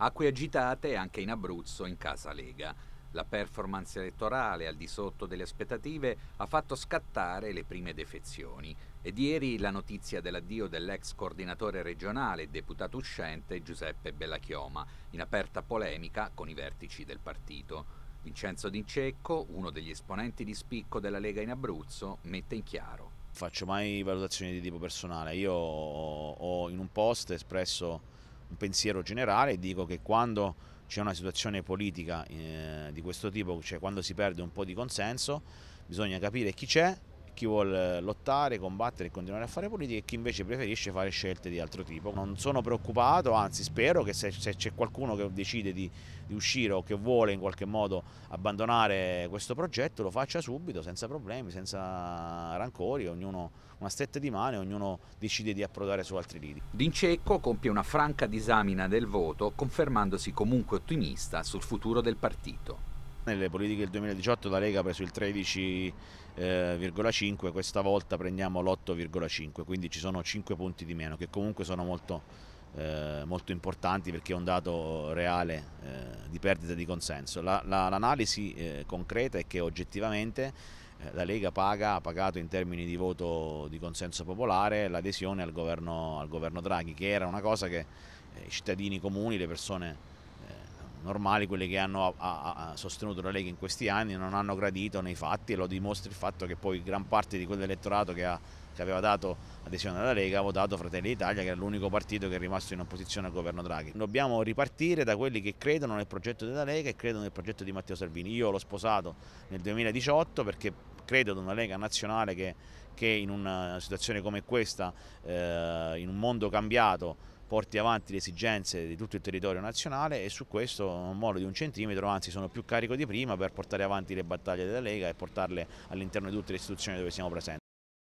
Acque agitate anche in Abruzzo, in casa Lega. La performance elettorale al di sotto delle aspettative ha fatto scattare le prime defezioni ed ieri la notizia dell'addio dell'ex coordinatore regionale e deputato uscente Giuseppe Bellachioma, in aperta polemica con i vertici del partito. Vincenzo D'Incecco, uno degli esponenti di spicco della Lega in Abruzzo, mette in chiaro. Faccio mai valutazioni di tipo personale. Io ho in un post espresso un pensiero generale, dico che quando c'è una situazione politica eh, di questo tipo, cioè quando si perde un po' di consenso, bisogna capire chi c'è, chi vuole lottare, combattere e continuare a fare politica e chi invece preferisce fare scelte di altro tipo. Non sono preoccupato, anzi spero che se, c'è qualcuno che decide di, di uscire o che vuole in qualche modo abbandonare questo progetto lo faccia subito, senza problemi, senza rancori, ognuno una stretta di mano e ognuno decide di approdare su altri lidi. D'Incecco compie una franca disamina del voto confermandosi comunque ottimista sul futuro del partito. Nelle politiche del 2018 la Lega ha preso il 13,5, eh, questa volta prendiamo l'8,5, quindi ci sono 5 punti di meno che comunque sono molto, eh, molto importanti perché è un dato reale eh, di perdita di consenso. l'analisi la, eh, concreta è che oggettivamente eh, la Lega paga, ha pagato in termini di voto di consenso popolare l'adesione al governo, al governo Draghi, che era una cosa che eh, i cittadini comuni, le persone normali, quelli che hanno a, a, sostenuto la Lega in questi anni, non hanno gradito nei fatti e lo dimostra il fatto che poi gran parte di quell'elettorato che, ha, che aveva dato adesione alla Lega ha votato Fratelli d'Italia, che era l'unico partito che è rimasto in opposizione al governo Draghi. Dobbiamo ripartire da quelli che credono nel progetto della Lega e credono nel progetto di Matteo Salvini. Io l'ho sposato nel 2018 perché credo ad una Lega nazionale che, che in una situazione come questa, eh, in un mondo cambiato, porti avanti le esigenze di tutto il territorio nazionale e su questo non mollo di un centimetro, anzi sono più carico di prima per portare avanti le battaglie della Lega e portarle all'interno di tutte le istituzioni dove siamo presenti.